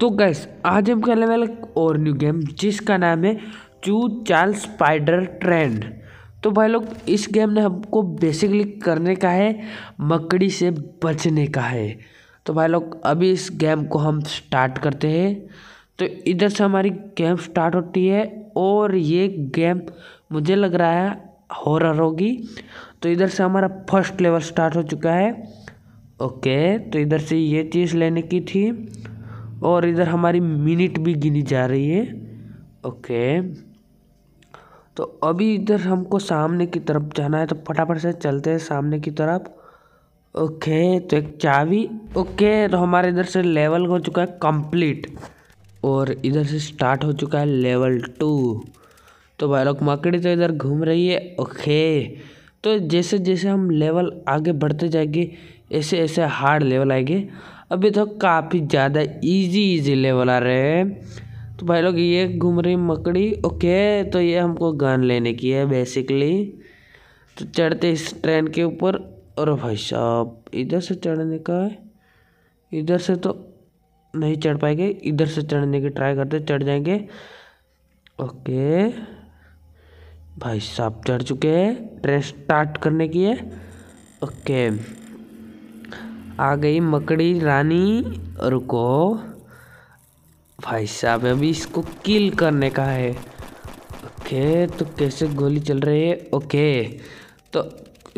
तो गैस आज हम खेलने वाले और न्यू गेम जिसका नाम है चू चाल स्पाइडर ट्रेंड तो भाई लोग इस गेम ने हमको बेसिकली करने का है मकड़ी से बचने का है तो भाई लोग अभी इस गेम को हम स्टार्ट करते हैं तो इधर से हमारी गेम स्टार्ट होती है और ये गेम मुझे लग रहा है हॉरर होगी तो इधर से हमारा फर्स्ट लेवल स्टार्ट हो चुका है ओके तो इधर से ये चीज़ लेने की थी और इधर हमारी मिनट भी गिनी जा रही है ओके तो अभी इधर हमको सामने की तरफ जाना है तो फटाफट से चलते हैं सामने की तरफ ओके तो एक चाबी ओके तो हमारे इधर से लेवल हो चुका है कंप्लीट और इधर से स्टार्ट हो चुका है लेवल टू तो बायरॉक मकड़ी तो इधर घूम रही है ओके तो जैसे जैसे हम लेवल आगे बढ़ते जाएंगे ऐसे ऐसे हार्ड लेवल आएंगे अभी तो काफ़ी ज़्यादा इजी इजी लेवल आ रहे हैं तो भाई लोग ये घूम रही मकड़ी ओके तो ये हमको गन लेने की है बेसिकली तो चढ़ते इस ट्रेन के ऊपर और भाई साहब इधर से चढ़ने का है इधर से तो नहीं चढ़ पाएंगे इधर से चढ़ने की ट्राई करते चढ़ जाएंगे ओके भाई साहब चढ़ चुके हैं ट्रेन स्टार्ट करने की है ओके आ गई मकड़ी रानी रुको भाई साहब अभी इसको किल करने का है ओके तो कैसे गोली चल रही है ओके तो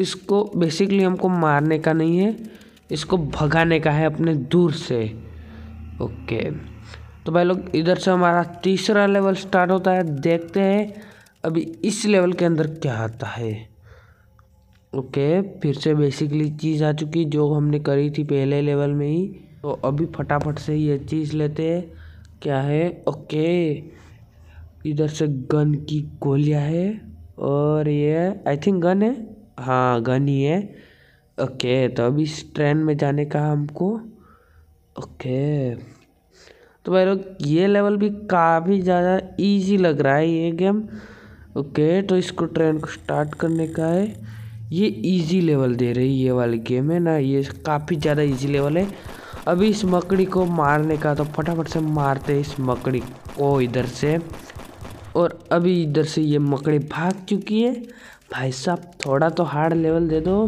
इसको बेसिकली हमको मारने का नहीं है इसको भगाने का है अपने दूर से ओके तो भाई लोग इधर से हमारा तीसरा लेवल स्टार्ट होता है देखते हैं अभी इस लेवल के अंदर क्या आता है ओके फिर से बेसिकली चीज़ आ चुकी जो हमने करी थी पहले लेवल में ही तो अभी फटाफट से ये चीज़ लेते हैं क्या है ओके इधर से गन की गोलियाँ है और ये आई थिंक गन है हाँ गन ही है ओके तो अभी इस ट्रेन में जाने का हमको ओके तो भाई लोग ये लेवल भी काफ़ी ज़्यादा इजी लग रहा है ये गेम ओके तो इसको ट्रेन को स्टार्ट करने का है ये इजी लेवल दे रही है ये वाली गेम है ना ये काफ़ी ज़्यादा इजी लेवल है अभी इस मकड़ी को मारने का तो फटाफट से मारते इस मकड़ी को इधर से और अभी इधर से ये मकड़ी भाग चुकी है भाई साहब थोड़ा तो हार्ड लेवल दे दो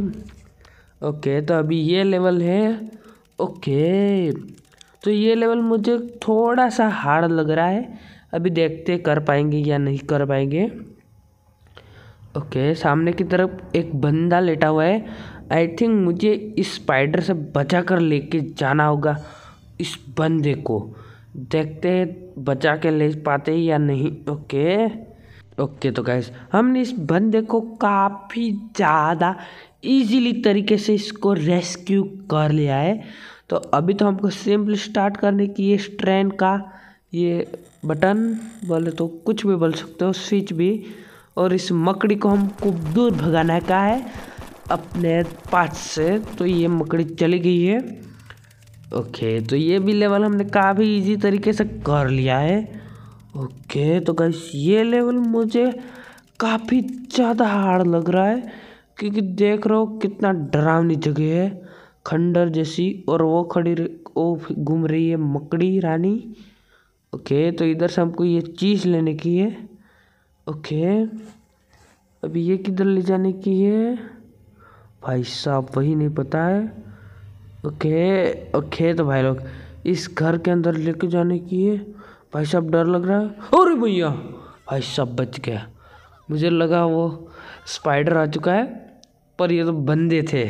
ओके तो अभी ये लेवल है ओके तो ये लेवल मुझे थोड़ा सा हार्ड लग रहा है अभी देखते कर पाएंगे या नहीं कर पाएंगे ओके सामने की तरफ एक बंदा लेटा हुआ है आई थिंक मुझे इस स्पाइडर से बचा कर लेके जाना होगा इस बंदे को देखते हैं बचा के ले पाते या नहीं ओके ओके तो गैस हमने इस बंदे को काफ़ी ज़्यादा इजीली तरीके से इसको रेस्क्यू कर लिया है तो अभी तो हमको सिंपल स्टार्ट करने की ये स्ट्रेन का ये बटन बोले तो कुछ भी बोल सकते हो स्विच भी और इस मकड़ी को हमको दूर भगाना है कहा है अपने पास से तो ये मकड़ी चली गई है ओके तो ये भी लेवल हमने काफ़ी इजी तरीके से कर लिया है ओके तो गैस ये लेवल मुझे काफ़ी ज़्यादा हार्ड लग रहा है क्योंकि देख रहे हो कितना डरावनी जगह है खंडर जैसी और वो खड़ी वो घूम रही है मकड़ी रानी ओके तो इधर से हमको ये चीज़ लेने की है ओके अभी ये किधर ले जाने की है भाई साहब वही नहीं पता है ओके ओके तो भाई लोग इस घर के अंदर लेके जाने की है भाई साहब डर लग रहा है अरे भैया भाई साहब बच गया मुझे लगा वो स्पाइडर आ चुका है पर ये तो बंदे थे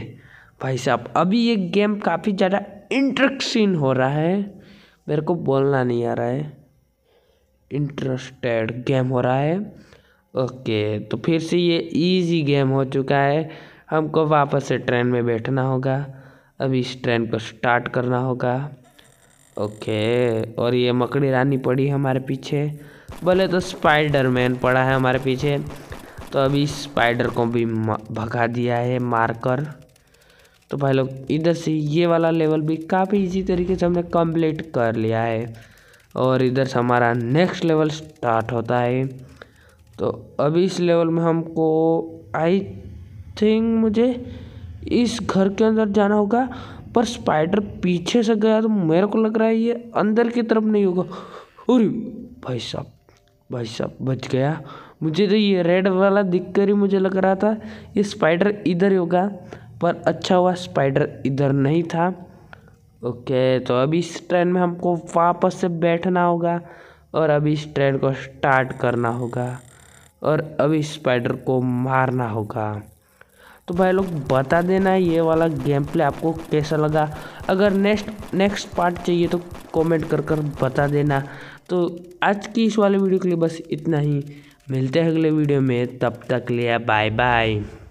भाई साहब अभी ये गेम काफ़ी ज़्यादा इंटरेक्शन हो रहा है मेरे को बोलना नहीं आ रहा है इंटरेस्टेड गेम हो रहा है ओके तो फिर से ये इजी गेम हो चुका है हमको वापस से ट्रेन में बैठना होगा अभी इस ट्रेन को स्टार्ट करना होगा ओके और ये मकड़ी रानी पड़ी हमारे पीछे बोले तो स्पाइडरमैन पड़ा है हमारे पीछे तो अभी स्पाइडर को भी भगा दिया है मारकर तो भाई लोग इधर से ये वाला लेवल भी काफ़ी इजी तरीके से हमने कंप्लीट कर लिया है और इधर से हमारा नेक्स्ट लेवल स्टार्ट होता है तो अभी इस लेवल में हमको आई थिंक मुझे इस घर के अंदर जाना होगा पर स्पाइडर पीछे से गया तो मेरे को लग रहा है ये अंदर की तरफ नहीं होगा अरे भाई साहब भाई साहब बच गया मुझे तो ये रेड वाला दिख कर ही मुझे लग रहा था ये स्पाइडर इधर ही होगा पर अच्छा हुआ स्पाइडर इधर नहीं था ओके तो अभी इस ट्रेन में हमको वापस से बैठना होगा और अभी इस ट्रेन को स्टार्ट करना होगा और अभी स्पाइडर को मारना होगा तो भाई लोग बता देना ये वाला गेम प्ले आपको कैसा लगा अगर नेक्स्ट नेक्स्ट पार्ट चाहिए तो कमेंट कर कर बता देना तो आज की इस वाले वीडियो के लिए बस इतना ही मिलते हैं अगले वीडियो में तब तक लिया बाय बाय